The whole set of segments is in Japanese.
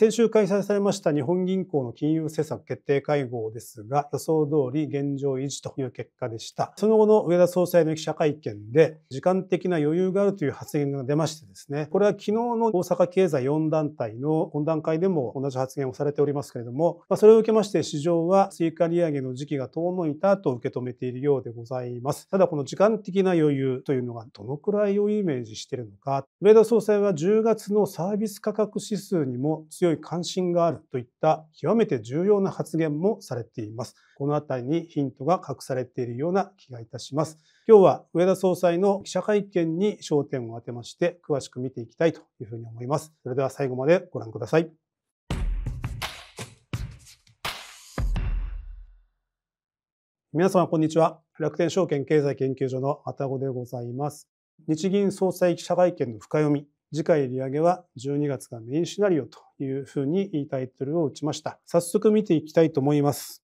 先週開催されました日本銀行の金融政策決定会合ですが、予想通り現状維持という結果でした。その後の上田総裁の記者会見で、時間的な余裕があるという発言が出ましてですね、これは昨日の大阪経済4団体の懇談会でも同じ発言をされておりますけれども、それを受けまして市場は追加利上げの時期が遠のいたと受け止めているようでございます。ただこの時間的な余裕というのがどのくらいをイメージしているのか、上田総裁は10月のサービス価格指数にも強い強い関心があるといった極めて重要な発言もされています。このあたりにヒントが隠されているような気がいたします。今日は上田総裁の記者会見に焦点を当てまして詳しく見ていきたいというふうに思います。それでは最後までご覧ください。皆様こんにちは。楽天証券経済研究所の愛宕でございます。日銀総裁記者会見の深読み次回利上げは12月がメインシナリオというふうにタイトルを打ちました。早速見ていきたいと思います。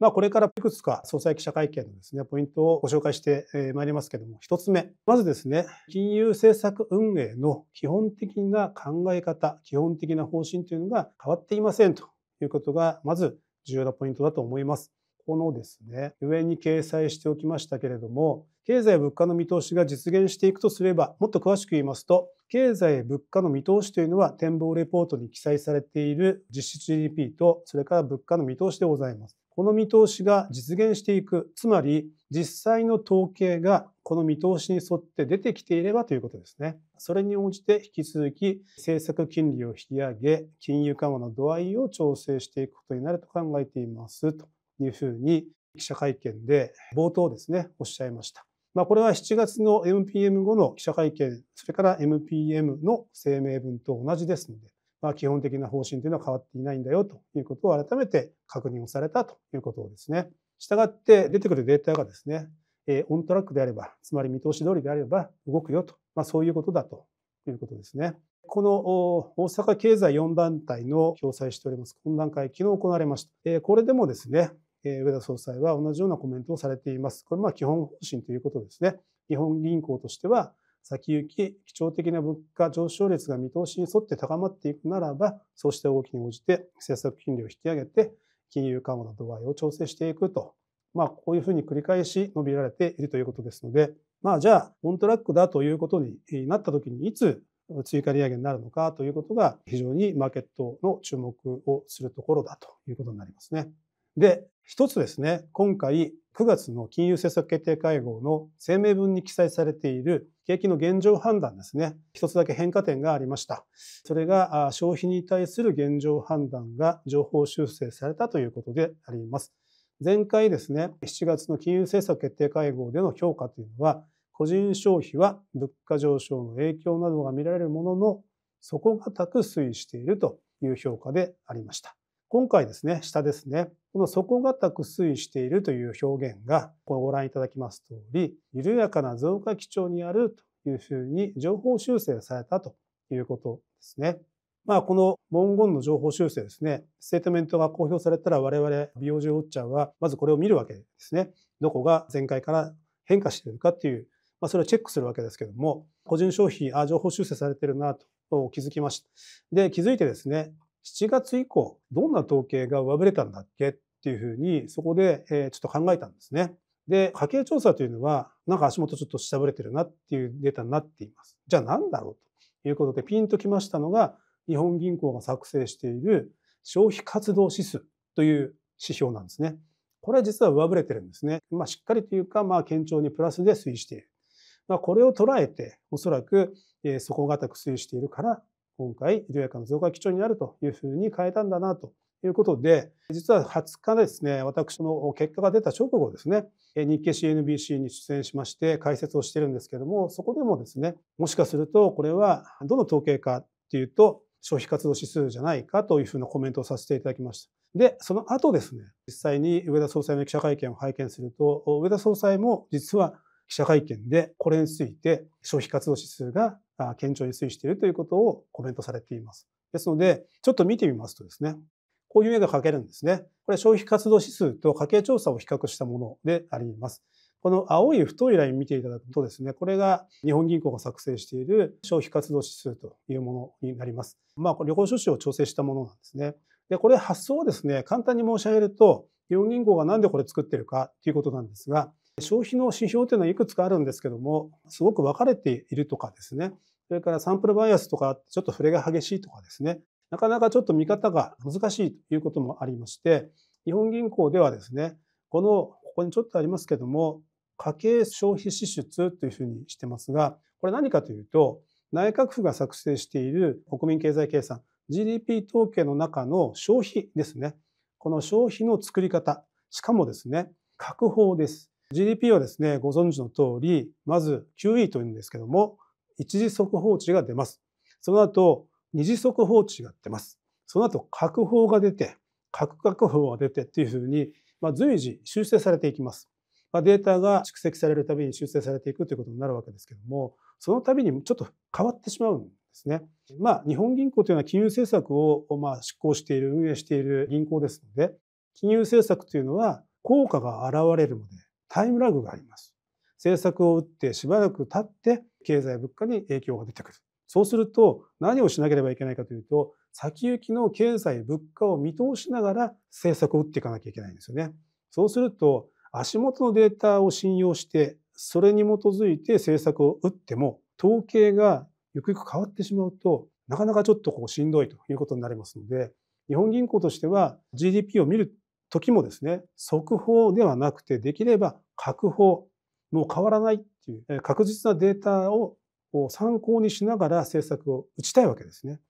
まあ、これからいくつか総裁記者会見のですね、ポイントをご紹介してまいりますけども、一つ目。まずですね、金融政策運営の基本的な考え方、基本的な方針というのが変わっていませんということが、まず重要なポイントだと思います。このですね、上に掲載しておきましたけれども、経済物価の見通しが実現していくとすれば、もっと詳しく言いますと、経済物価の見通しというのは展望レポートに記載されている実質 GDP とそれから物価の見通しでございます。この見通しが実現していく、つまり実際の統計がこの見通しに沿って出てきていればということですね。それに応じて引き続き政策金利を引き上げ、金融緩和の度合いを調整していくことになると考えていますというふうに記者会見で冒頭ですね、おっしゃいました。まあ、これは7月の MPM 後の記者会見、それから MPM の声明文と同じですので、まあ、基本的な方針というのは変わっていないんだよということを改めて確認をされたということですね。したがって出てくるデータがですね、えー、オントラックであれば、つまり見通し通りであれば動くよと、まあ、そういうことだということですね。この大阪経済4団体の共催しております懇談会、昨日行われました。えこれでもですね、上田総裁は同じようなコメントをされています。これま基本方針ということですね。日本銀行としては、先行き、基調的な物価上昇率が見通しに沿って高まっていくならば、そうした動きに応じて政策金利を引き上げて、金融緩和の度合いを調整していくと。まあ、こういうふうに繰り返し伸びられているということですので、まあ、じゃあ、オントラックだということになったときに、いつ追加利上げになるのかということが、非常にマーケットの注目をするところだということになりますね。で、一つですね、今回9月の金融政策決定会合の声明文に記載されている景気の現状判断ですね。一つだけ変化点がありました。それが消費に対する現状判断が情報修正されたということであります。前回ですね、7月の金融政策決定会合での評価というのは、個人消費は物価上昇の影響などが見られるものの、底堅く推移しているという評価でありました。今回ですね、下ですね、この底堅く推移しているという表現が、ご覧いただきます通り、緩やかな増加基調にあるというふうに情報修正されたということですね。まあ、この文言の情報修正ですね、ステートメントが公表されたら我々、美容獣ウォッチャーは、まずこれを見るわけですね。どこが前回から変化しているかっていう、まあ、それをチェックするわけですけども、個人消費、あ、情報修正されてるなと気づきました。で、気づいてですね、7月以降、どんな統計が上振れたんだっけっていうふうに、そこで、えちょっと考えたんですね。で、家計調査というのは、なんか足元ちょっと下振れてるなっていうデータになっています。じゃあ何だろうということで、ピンときましたのが、日本銀行が作成している消費活動指数という指標なんですね。これは実は上振れてるんですね。まあ、しっかりというか、まあ、堅調にプラスで推移している。まあ、これを捉えて、おそらく、え底堅く推移しているから、今回、医療薬の増加基調になるというふうに変えたんだなということで、実は20日ですね、私の結果が出た直後ですね、日経 CNBC に出演しまして解説をしてるんですけども、そこでもですね、もしかするとこれはどの統計かっていうと、消費活動指数じゃないかというふうなコメントをさせていただきました。で、その後ですね、実際に上田総裁の記者会見を拝見すると、上田総裁も実は記者会見でこれについて消費活動指数が堅調に推移しているということをコメントされています。ですので、ちょっと見てみますとですね、こういう絵が描けるんですね。これ消費活動指数と家計調査を比較したものであります。この青い太いライン見ていただくとですね、これが日本銀行が作成している消費活動指数というものになります。まあ、旅行収支を調整したものなんですね。で、これ発想はですね、簡単に申し上げると、日本銀行がなんでこれ作ってるかということなんですが、消費の指標というのはいくつかあるんですけども、すごく分かれているとかですね、それからサンプルバイアスとか、ちょっと触れが激しいとかですね、なかなかちょっと見方が難しいということもありまして、日本銀行ではですね、この、ここにちょっとありますけども、家計消費支出というふうにしてますが、これ何かというと、内閣府が作成している国民経済計算、GDP 統計の中の消費ですね。この消費の作り方、しかもですね、確保です。GDP はですね、ご存知の通り、まず QE というんですけども、一時速報値が出ます。その後、二次速報値が出ます。その後、確保が出て、核確保が出てっていうふうに、まあ、随時修正されていきます。まあ、データが蓄積されるたびに修正されていくということになるわけですけども、そのたびにちょっと変わってしまうんですね。まあ、日本銀行というのは金融政策をまあ執行している、運営している銀行ですので、金融政策というのは効果が現れるまでタイムラグがあります。政策を打ってしばらく経って経済物価に影響が出てくる。そうすると何をしなければいけないかというと先行きの経済物価を見通しながら政策を打っていかなきゃいけないんですよね。そうすると足元のデータを信用してそれに基づいて政策を打っても統計がゆくゆく変わってしまうとなかなかちょっとこうしんどいということになりますので日本銀行としては GDP を見る時もですね速報ではなくてできれば確保、もう変わらないっていう確実なデータを参考にしながら政策を打ちたいわけですね。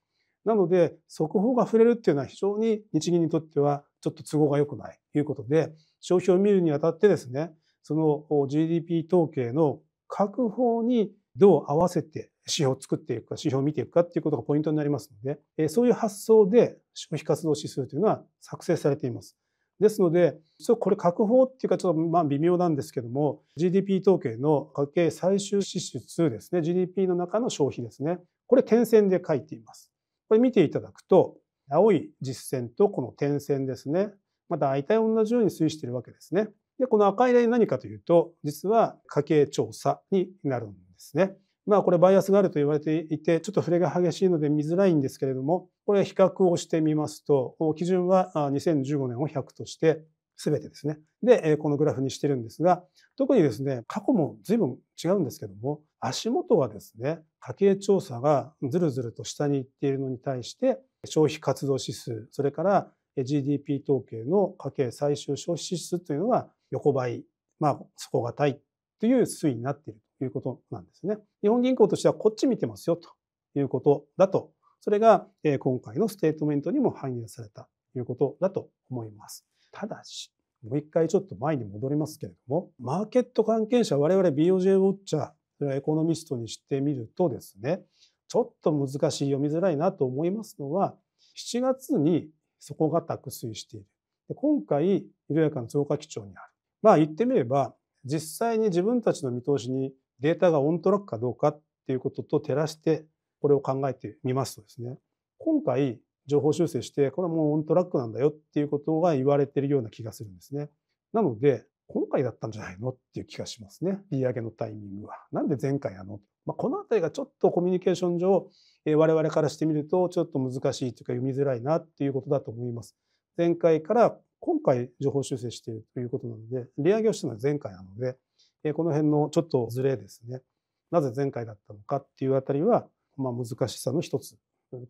なので、速報が触れるっていうのは非常に日銀にとってはちょっと都合が良くないということで、消費を見るにあたってですね、その GDP 統計の確保にどう合わせて指標を作っていくか、指標を見ていくかっていうことがポイントになりますので、そういう発想で消費活動指数というのは作成されています。ですので、実はこれ、確保っていうか、ちょっとまあ微妙なんですけども、GDP 統計の家計最終支出ですね、GDP の中の消費ですね、これ、点線で書いています。これ見ていただくと、青い実線とこの点線ですね、また大体同じように推移しているわけですね。で、この赤いライン何かというと、実は家計調査になるんですね。まあこれバイアスがあると言われていて、ちょっと触れが激しいので見づらいんですけれども、これ比較をしてみますと、基準は2015年を100として、すべてですね。で、このグラフにしてるんですが、特にですね、過去も随分違うんですけども、足元はですね、家計調査がずるずると下に行っているのに対して、消費活動指数、それから GDP 統計の家計最終消費指数というのは横ばい、まあ底堅いという推移になっている。いうことなんですね。日本銀行としてはこっち見てますよということだと、それが今回のステートメントにも反映されたということだと思います。ただし、もう一回ちょっと前に戻りますけれども、マーケット関係者、我々 BOJ ウォッチャー、それはエコノミストにしてみるとですね、ちょっと難しい、読みづらいなと思いますのは、7月に底堅く推移している。で今回、緩やかな増加基調にある。まあ言ってみれば、実際に自分たちの見通しにデータがオントラックかどうかっていうことと照らしてこれを考えてみますとですね今回情報修正してこれはもうオントラックなんだよっていうことが言われてるような気がするんですね。なので今回だったんじゃないのっていう気がしますね。利上げのタイミングは。なんで前回なの、まあ、この辺りがちょっとコミュニケーション上、えー、我々からしてみるとちょっと難しいというか読みづらいなっていうことだと思います。前回から今回情報修正しているということなので、利上げをしたのは前回なので、この辺のちょっとずれですね、なぜ前回だったのかっていうあたりは、まあ、難しさの一つ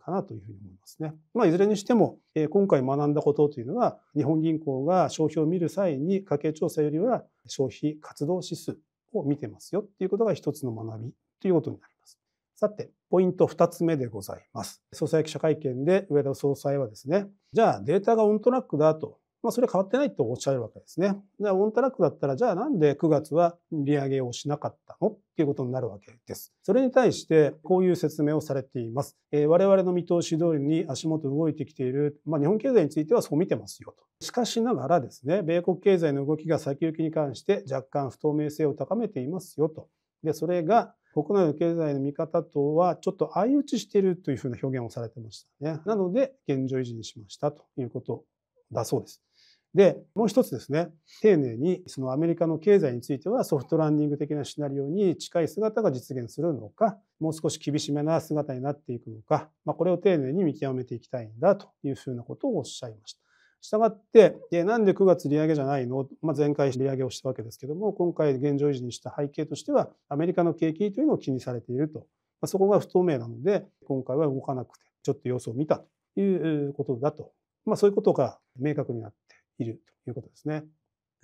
かなというふうに思いますね。まあ、いずれにしても、今回学んだことというのは、日本銀行が消費を見る際に家計調査よりは消費活動指数を見てますよっていうことが一つの学びということになります。さて、ポイント2つ目でございます。総裁記者会見で上田総裁はですね、じゃあデータがオントラックだとまあ、それは変わってないとおっしゃるわけですね。で、オンタラックだったら、じゃあなんで9月は利上げをしなかったのっていうことになるわけです。それに対して、こういう説明をされています。えー、我々の見通し通りに足元動いてきている、まあ、日本経済についてはそう見てますよと。しかしながらですね、米国経済の動きが先行きに関して若干不透明性を高めていますよと。で、それが、国内の経済の見方とはちょっと相打ちしているというふうな表現をされてましたね。なので、現状維持にしましたということだそうです。で、もう一つですね、丁寧にそのアメリカの経済についてはソフトランディング的なシナリオに近い姿が実現するのか、もう少し厳しめな姿になっていくのか、まあ、これを丁寧に見極めていきたいんだというふうなことをおっしゃいました。したがって、なんで9月利上げじゃないの、まあ、前回利上げをしたわけですけども、今回現状維持にした背景としては、アメリカの景気というのを気にされていると。まあ、そこが不透明なので、今回は動かなくて、ちょっと様子を見たということだと。まあ、そういうことが明確になっているということですね。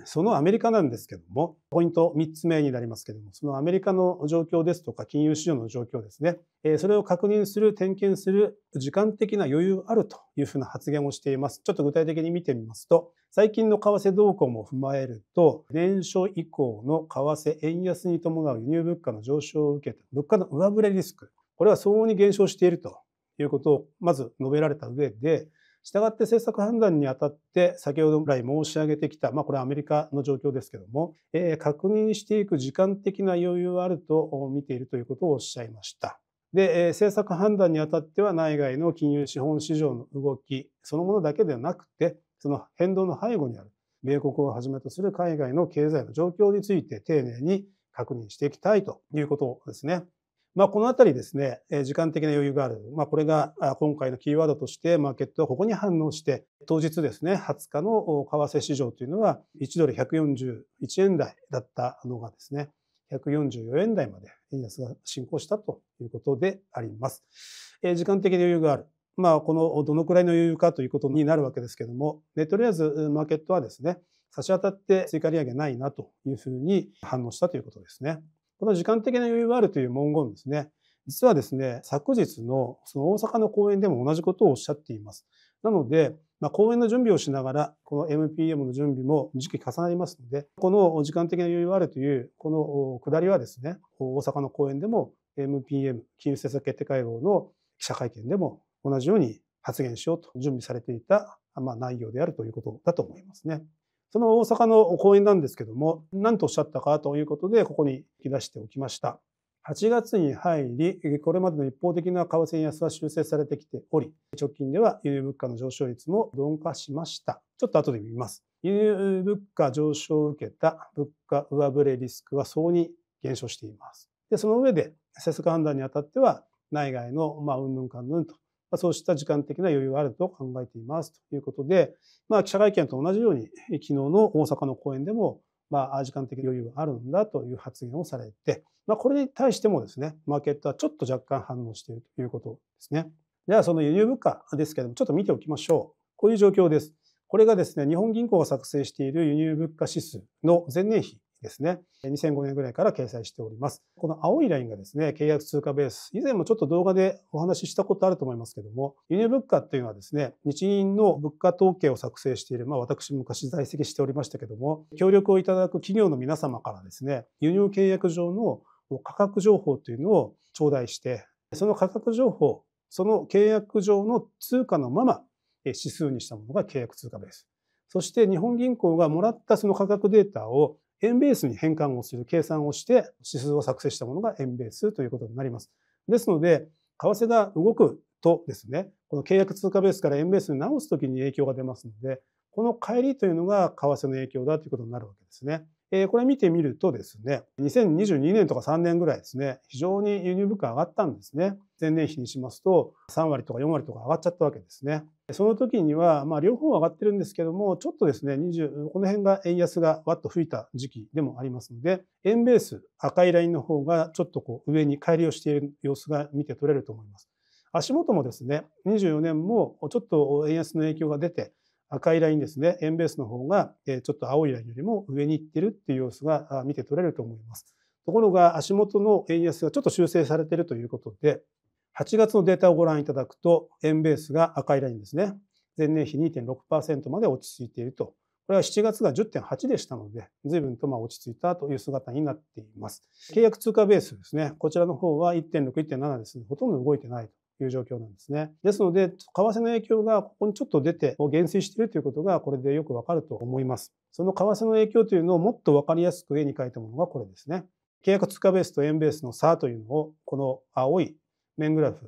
そのアメリカなんですけども、ポイント3つ目になりますけども、そのアメリカの状況ですとか、金融市場の状況ですね、それを確認する、点検する、時間的な余裕あるというふうな発言をしています。ちょっと具体的に見てみますと、最近の為替動向も踏まえると、年初以降の為替円安に伴う輸入物価の上昇を受けた物価の上振れリスク、これは相応に減少しているということをまず述べられた上で、したがって政策判断にあたって先ほど来申し上げてきた、まあ、これはアメリカの状況ですけども、えー、確認していく時間的な余裕はあると見ているということをおっしゃいました。で、え政策判断にあたっては内外の金融資本市場の動きそのものだけではなくてその変動の背後にある米国をはじめとする海外の経済の状況について丁寧に確認していきたいということですね。まあ、このあたりですね、時間的な余裕がある。まあ、これが今回のキーワードとして、マーケットはここに反応して、当日ですね、20日の為替市場というのは、1ドル141円台だったのがですね、144円台まで円安が進行したということであります。時間的な余裕がある。まあ、このどのくらいの余裕かということになるわけですけども、とりあえずマーケットはですね、差し当たって追加利上げないなというふうに反応したということですね。この時間的な余裕があるという文言ですね。実はですね、昨日のその大阪の講演でも同じことをおっしゃっています。なので、まあ、講演の準備をしながら、この MPM の準備も時期重なりますので、この時間的な余裕があるという、この下りはですね、大阪の講演でも MPM、金融政策決定会合の記者会見でも同じように発言しようと準備されていた、まあ、内容であるということだと思いますね。その大阪の講演なんですけども、何とおっしゃったかということで、ここに引き出しておきました。8月に入り、これまでの一方的な為替安は修正されてきており、直近では輸入物価の上昇率も鈍化しました。ちょっと後で見ます。輸入物価上昇を受けた物価上振れリスクは相に減少しています。で、その上で、政策判断にあたっては、内外の、まあ、うんぬんかんぬんとまあ、そうした時間的な余裕があると考えていますということで、まあ、記者会見と同じように、昨日の大阪の講演でも、まあ、時間的余裕があるんだという発言をされて、まあ、これに対してもですね、マーケットはちょっと若干反応しているということですね。じゃあ、その輸入物価ですけれども、ちょっと見ておきましょう。こういう状況です。これがですね、日本銀行が作成している輸入物価指数の前年比ですね。2005年ぐらいから掲載しております。この青いラインがですね、契約通貨ベース。以前もちょっと動画でお話ししたことあると思いますけども、輸入物価っていうのはですね、日銀の物価統計を作成している、まあ私昔在籍しておりましたけども、協力をいただく企業の皆様からですね、輸入契約上の価格情報というのを頂戴して、その価格情報、その契約上の通貨のまま指数にしたものが契約通貨ベース。そして日本銀行がもらったその価格データを円ベースに変換をする計算をして指数を作成したものが円ベースということになります。ですので、為替が動くとですね、この契約通貨ベースから円ベースに直すときに影響が出ますので、この乖離というのが為替の影響だということになるわけですね。えー、これ見てみるとですね、2022年とか3年ぐらいですね、非常に輸入物価上がったんですね。前年比にしますと、3割とか4割とか上がっちゃったわけですね。その時には、まあ、両方上がってるんですけども、ちょっとですね、20、この辺が円安がわっと吹いた時期でもありますので、円ベース、赤いラインの方がちょっとこう上に乖離をしている様子が見て取れると思います。足元もですね、24年もちょっと円安の影響が出て、赤いラインですね、円ベースの方がちょっと青いラインよりも上に行ってるっていう様子が見て取れると思います。ところが足元の円安がちょっと修正されているということで、8月のデータをご覧いただくと、円ベースが赤いラインですね。前年比2.6%まで落ち着いていると。これは7月が10.8でしたので、随分とま落ち着いたという姿になっています。契約通貨ベースですね。こちらの方は1.6、1.7ですね。ほとんど動いてないという状況なんですね。ですので、為替の影響がここにちょっと出て、減衰しているということが、これでよくわかると思います。その為替の影響というのをもっとわかりやすく絵に描いたものがこれですね。契約通貨ベースと円ベースの差というのを、この青い面グラフ、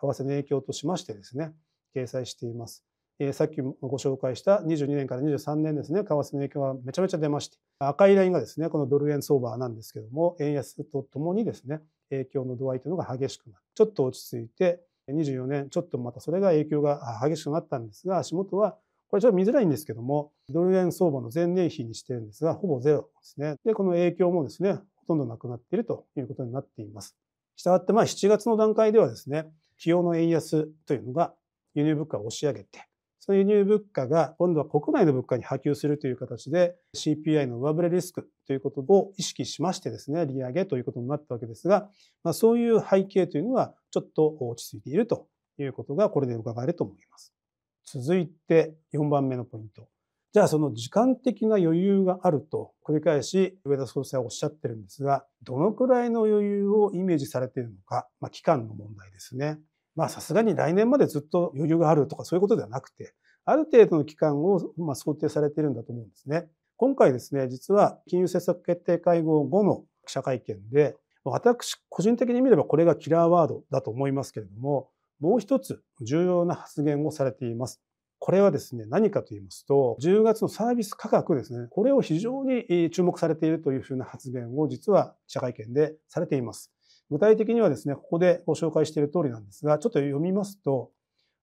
為替の影響としましてですね、掲載しています。えさっきもご紹介した22年から23年ですね、為替の影響がめちゃめちゃ出まして、赤いラインがですね、このドル円相場なんですけども、円安とともにですね、影響の度合いというのが激しくなる。ちょっと落ち着いて、24年、ちょっとまたそれが影響が激しくなったんですが、足元は、これちょっと見づらいんですけども、ドル円相場の前年比にしてるんですが、ほぼゼロですね。で、この影響もですね、ほとんどなくなっているということになっています。したがってまあ7月の段階ではですね、企業の円安というのが輸入物価を押し上げて、その輸入物価が今度は国内の物価に波及するという形で CPI の上振れリスクということを意識しましてですね、利上げということになったわけですが、まあ、そういう背景というのはちょっと落ち着いているということがこれで伺えると思います。続いて4番目のポイント。じゃあその時間的な余裕があると繰り返し上田総裁はおっしゃってるんですが、どのくらいの余裕をイメージされているのか、まあ、期間の問題ですね。まあさすがに来年までずっと余裕があるとかそういうことではなくて、ある程度の期間をまあ想定されているんだと思うんですね。今回ですね、実は金融政策決定会合後の記者会見で、私個人的に見ればこれがキラーワードだと思いますけれども、もう一つ重要な発言をされています。これはですね、何かと言いますと、10月のサービス価格ですね、これを非常に注目されているというふうな発言を実は記者会見でされています。具体的にはですね、ここでご紹介している通りなんですが、ちょっと読みますと、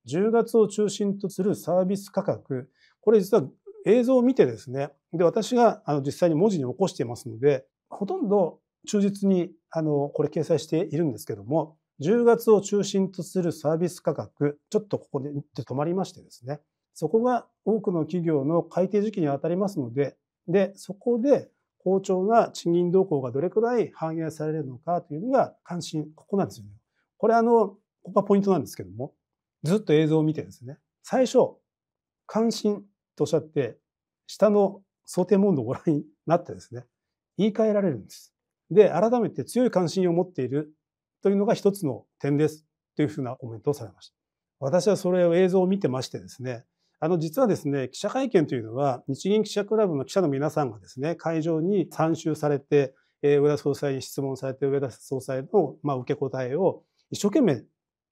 10月を中心とするサービス価格、これ実は映像を見てですね、で、私があの実際に文字に起こしていますので、ほとんど忠実にあのこれ掲載しているんですけども、10月を中心とするサービス価格、ちょっとここで止まりましてですね、そこが多くの企業の改定時期に当たりますので、で、そこで好調な賃金動向がどれくらい反映されるのかというのが関心、ここなんですよね。これあの、ここがポイントなんですけども、ずっと映像を見てですね、最初、関心とおっしゃって、下の想定モードをご覧になってですね、言い換えられるんです。で、改めて強い関心を持っているというのが一つの点ですというふうなコメントをされました。私はそれを映像を見てましてですね、あの実はですね、記者会見というのは日銀記者クラブの記者の皆さんがですね、会場に参集されて、上田総裁に質問されて、上田総裁の、まあ、受け答えを一生懸命、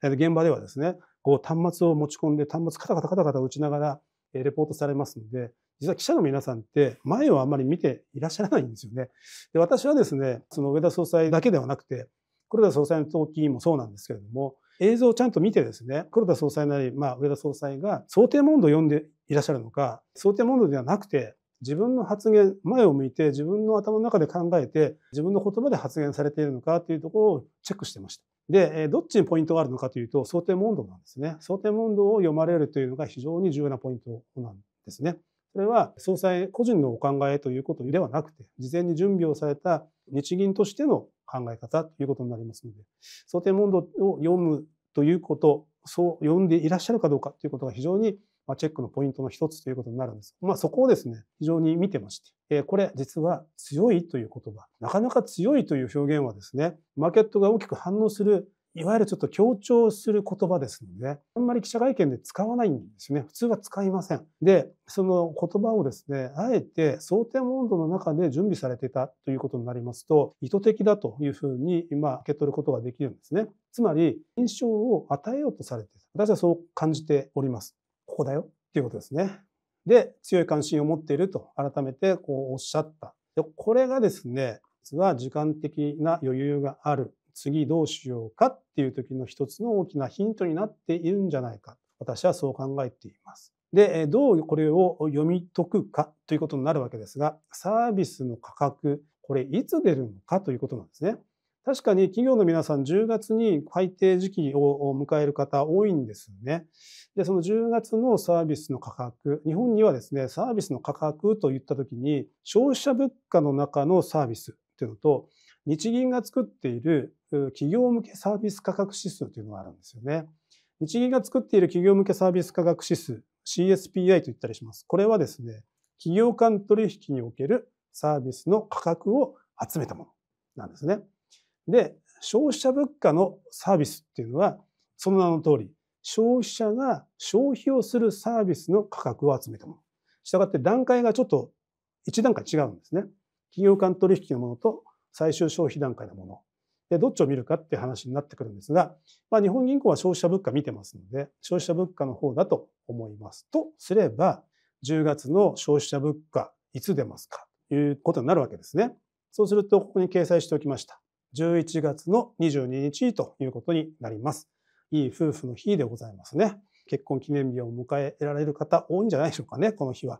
現場ではですね、こう端末を持ち込んで端末カタカタカタカタ打ちながら、レポートされますので、実は記者の皆さんって前をあまり見ていらっしゃらないんですよね。で私はですね、その上田総裁だけではなくて、黒田総裁の時もそうなんですけれども、映像をちゃんと見てですね、黒田総裁なり、まあ、上田総裁が想定問答を読んでいらっしゃるのか、想定問答ではなくて、自分の発言、前を向いて自分の頭の中で考えて、自分の言葉で発言されているのかというところをチェックしてました。で、どっちにポイントがあるのかというと、想定問答なんですね。想定問答を読まれるというのが非常に重要なポイントなんですね。それは総裁個人のお考えということではなくて、事前に準備をされた日銀としての考え方ということになりますので、想定問答を読むということ、そう読んでいらっしゃるかどうかということが非常にまチェックのポイントの一つということになるんです。まあ、そこをですね、非常に見てまして、えー、これ実は強いという言葉、なかなか強いという表現はですね、マーケットが大きく反応するいわゆるちょっと強調する言葉ですので、あんまり記者会見で使わないんですよね。普通は使いません。で、その言葉をですね、あえて想定温度の中で準備されていたということになりますと、意図的だというふうに、今受け取ることができるんですね。つまり、印象を与えようとされている。私はそう感じております。ここだよっていうことですね。で、強い関心を持っていると改めてこうおっしゃった。でこれがですね、実は時間的な余裕がある。次どうしようかっていう時の一つの大きなヒントになっているんじゃないか私はそう考えています。でどうこれを読み解くかということになるわけですがサービスの価格これいつ出るのかということなんですね。確かに企業の皆さん10月に改定時期を迎える方多いんですよね。で、その10月のサービスの価格、日本にはですね、サービスの価格といったときに、消費者物価の中のサービスっていうのと、日銀が作っている企業向けサービス価格指数というのがあるんですよね。日銀が作っている企業向けサービス価格指数、CSPI と言ったりします。これはですね、企業間取引におけるサービスの価格を集めたものなんですね。で、消費者物価のサービスっていうのは、その名の通り、消費者が消費をするサービスの価格を集めたもの。したがって段階がちょっと一段階違うんですね。企業間取引のものと最終消費段階のもの。で、どっちを見るかっていう話になってくるんですが、まあ、日本銀行は消費者物価見てますので、消費者物価の方だと思います。とすれば、10月の消費者物価、いつ出ますかということになるわけですね。そうすると、ここに掲載しておきました。11月の22日ということになります。いい夫婦の日でございますね。結婚記念日を迎えられる方多いんじゃないでしょうかね、この日は。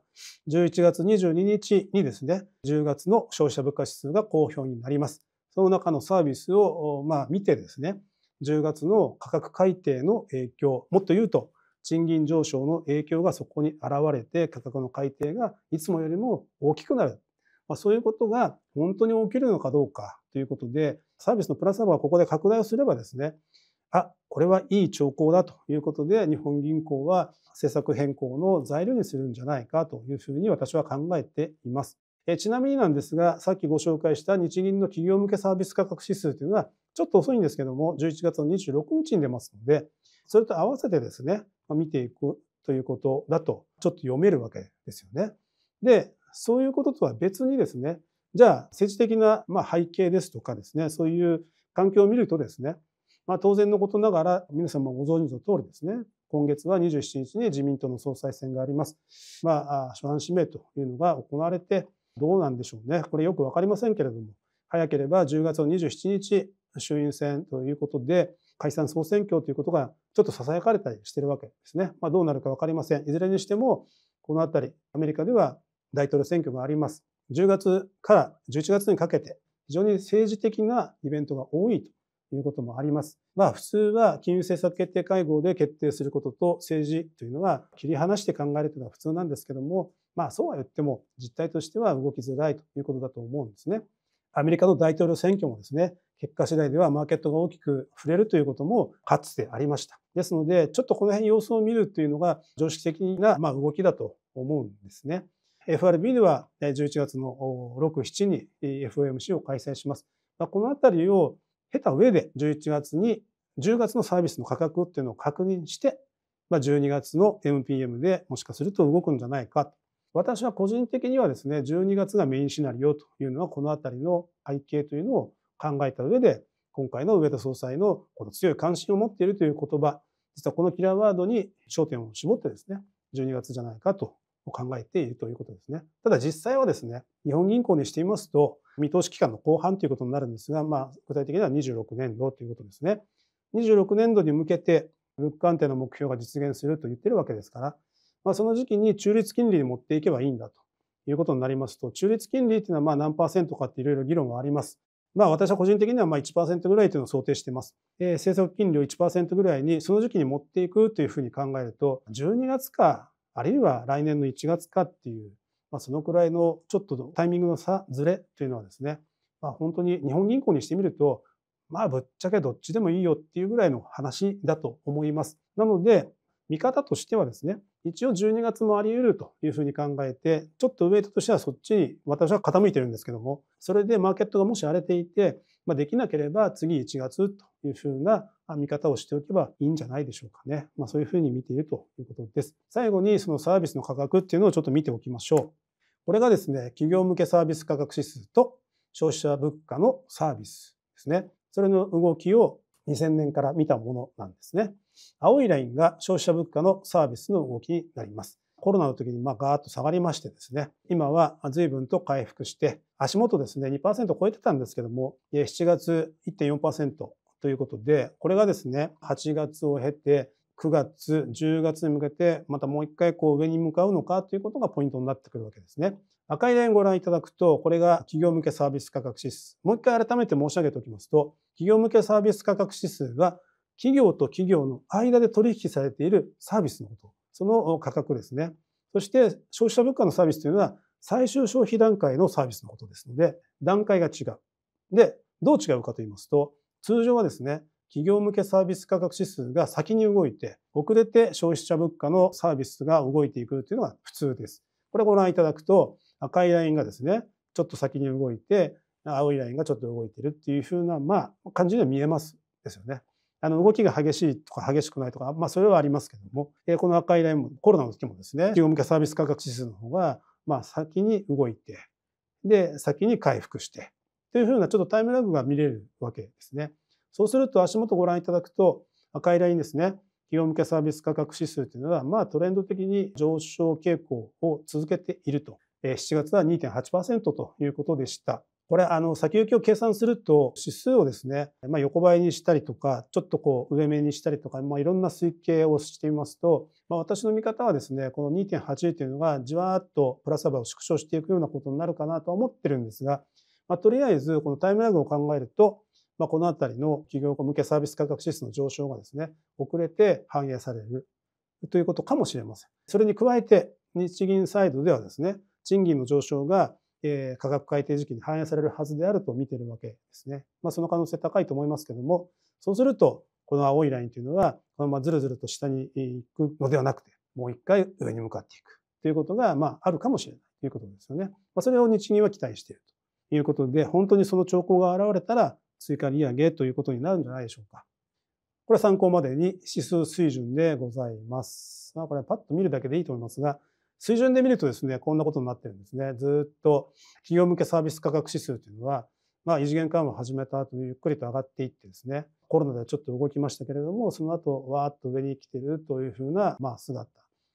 11月22日にですね、10月の消費者物価指数が公表になります。その中のサービスを、まあ、見てですね、10月の価格改定の影響、もっと言うと、賃金上昇の影響がそこに現れて、価格の改定がいつもよりも大きくなる。まあ、そういうことが本当に起きるのかどうかということで、サービスのプラスアルはここで拡大をすればですね、あ、これはいい兆候だということで、日本銀行は政策変更の材料にするんじゃないかというふうに私は考えています。えちなみになんですが、さっきご紹介した日銀の企業向けサービス価格指数というのは、ちょっと遅いんですけども、11月の26日に出ますので、それと合わせてですね、見ていくということだと、ちょっと読めるわけですよね。で、そういうこととは別にですね、じゃあ政治的な背景ですとかですね、そういう環境を見るとですね、まあ、当然のことながら、皆様ご存知の通りですね、今月は27日に自民党の総裁選があります。まあ、初版指名というのが行われて、どうなんでしょうね。これよくわかりませんけれども、早ければ10月の27日、衆院選ということで、解散総選挙ということがちょっと囁かれたりしてるわけですね。まあ、どうなるかわかりません。いずれにしても、このあたり、アメリカでは大統領選挙があります。10月から11月にかけて、非常に政治的なイベントが多いということもあります。まあ普通は金融政策決定会合で決定することと政治というのは切り離して考えるというのは普通なんですけども、まあそうは言っても実態としては動きづらいということだと思うんですね。アメリカの大統領選挙もですね、結果次第ではマーケットが大きく触れるということもかつてありました。ですので、ちょっとこの辺様子を見るというのが常識的なま動きだと思うんですね。FRB では11月の6、7に FOMC を開催します。このあたりを経た上で11月に10月のサービスの価格っていうのを確認して、まあ、12月の MPM でもしかすると動くんじゃないか私は個人的にはですね、12月がメインシナリオというのはこのあたりの背景というのを考えた上で、今回の植田総裁のこの強い関心を持っているという言葉、実はこのキラーワードに焦点を絞ってですね、12月じゃないかとを考えているということですね。ただ実際はですね、日本銀行にしてみますと、見通し期間の後半ということになるんですが、まあ、具体的には26年度ということですね。26年度に向けて、物価安定の目標が実現すると言ってるわけですから、まあ、その時期に中立金利に持っていけばいいんだということになりますと、中立金利っていうのはまあ何パーセントかっていろいろ議論があります。まあ私は個人的にはまあ1%ぐらいというのを想定しています。えー、政策金利を1%ぐらいにその時期に持っていくというふうに考えると、12月かあるいは来年の1月かっていう、まあ、そのくらいのちょっとタイミングの差、ずれというのはですね、まあ、本当に日本銀行にしてみると、まあぶっちゃけどっちでもいいよっていうぐらいの話だと思います。なので、見方としてはですね、一応12月もあり得るというふうに考えて、ちょっとウェイトとしてはそっちに私は傾いてるんですけども、それでマーケットがもし荒れていて、まあ、できなければ次1月というふうな見方をしておけばいいんじゃないでしょうかね。まあ、そういうふうに見ているということです。最後にそのサービスの価格っていうのをちょっと見ておきましょう。これがですね、企業向けサービス価格指数と消費者物価のサービスですね。それの動きを2000年から見たものなんですね。青いラインが消費者物価のサービスの動きになります。コロナの時にまあガーッと下がりましてですね、今は随分と回復して、足元ですね、2%超えてたんですけども、7月1.4%ということで、これがですね、8月を経て、9月、10月に向けて、またもう一回こう上に向かうのかということがポイントになってくるわけですね。赤いラインをご覧いただくと、これが企業向けサービス価格指数。もう一回改めて申し上げておきますと、企業向けサービス価格指数は、企業と企業の間で取引されているサービスのこと。その価格ですね。そして、消費者物価のサービスというのは、最終消費段階のサービスのことですので、段階が違う。で、どう違うかと言いますと、通常はですね、企業向けサービス価格指数が先に動いて、遅れて消費者物価のサービスが動いていくというのが普通です。これご覧いただくと、赤いラインがですね、ちょっと先に動いて、青いラインがちょっと動いてるっていうふうな、まあ、感じには見えます。ですよね。あの動きが激しいとか激しくないとか、まあ、それはありますけども、えこの赤いラインもコロナの時もですね、業務けサービス価格指数の方が、まあ、先に動いて、で、先に回復して、というふうなちょっとタイムラグが見れるわけですね。そうすると足元ご覧いただくと、赤いラインですね、企業向けサービス価格指数というのは、まあ、トレンド的に上昇傾向を続けていると7月は2.8%ということでした。これ、あの、先行きを計算すると、指数をですね、まあ、横ばいにしたりとか、ちょっとこう、上目にしたりとか、まあ、いろんな推計をしてみますと、まあ、私の見方はですね、この2.8というのが、じわーっとプラス幅を縮小していくようなことになるかなとは思ってるんですが、まあ、とりあえず、このタイムラグを考えると、まあ、このあたりの企業向けサービス価格指数の上昇がですね、遅れて反映されるということかもしれません。それに加えて、日銀サイドではですね、賃金の上昇が、えー、価格改定時期に反映されるはずであると見ているわけですね。まあ、その可能性高いと思いますけども、そうすると、この青いラインというのは、このままずるずると下に行くのではなくて、もう一回上に向かっていくということが、まあ、あるかもしれないということですよね。まあ、それを日銀は期待しているということで、本当にその兆候が現れたら、追加利上げということになるんじゃないでしょうか。これは参考までに指数水準でございます。まあ、これはパッと見るだけでいいと思いますが、水準で見るとですね、こんなことになってるんですね。ずっと企業向けサービス価格指数というのは、まあ、異次元緩和を始めた後にゆっくりと上がっていってですね、コロナでちょっと動きましたけれども、その後、わーっと上に来てるというふうな、まあ、姿。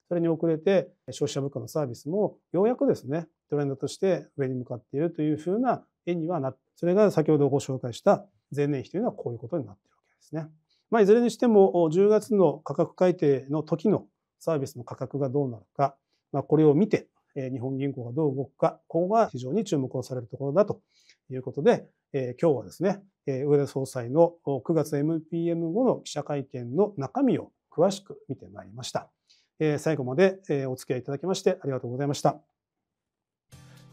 それに遅れて、消費者物価のサービスも、ようやくですね、トレンドとして上に向かっているというふうな絵にはなって、それが先ほどご紹介した前年比というのはこういうことになっているわけですね。まあ、いずれにしても、10月の価格改定の時のサービスの価格がどうなるか、まあ、これを見て、日本銀行がどう動くか、今後は非常に注目をされるところだということで、えー、今日はですね、えー、上田総裁の9月 MPM 後の記者会見の中身を詳しく見てまいりました。えー、最後まで、えー、お付き合いいただきましてありがとうございました。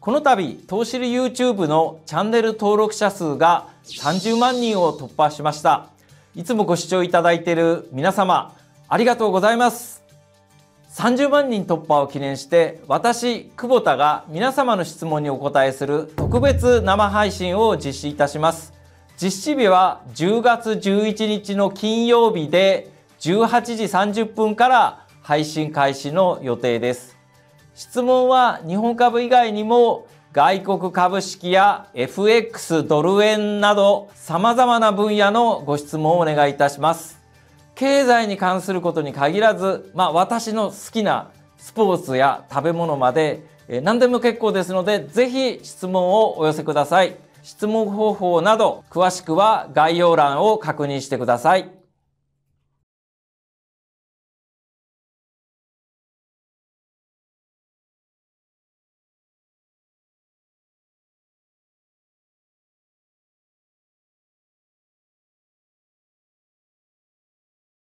この度、投資る YouTube のチャンネル登録者数が30万人を突破しました。いつもご視聴いただいている皆様、ありがとうございます。30万人突破を記念して私久保田が皆様の質問にお答えする特別生配信を実施いたします実施日は10月11日の金曜日で18時30分から配信開始の予定です質問は日本株以外にも外国株式や FX ドル円など様々な分野のご質問をお願いいたします経済に関することに限らず、まあ、私の好きなスポーツや食べ物まで、え何でも結構ですので、ぜひ質問をお寄せください。質問方法など、詳しくは概要欄を確認してください。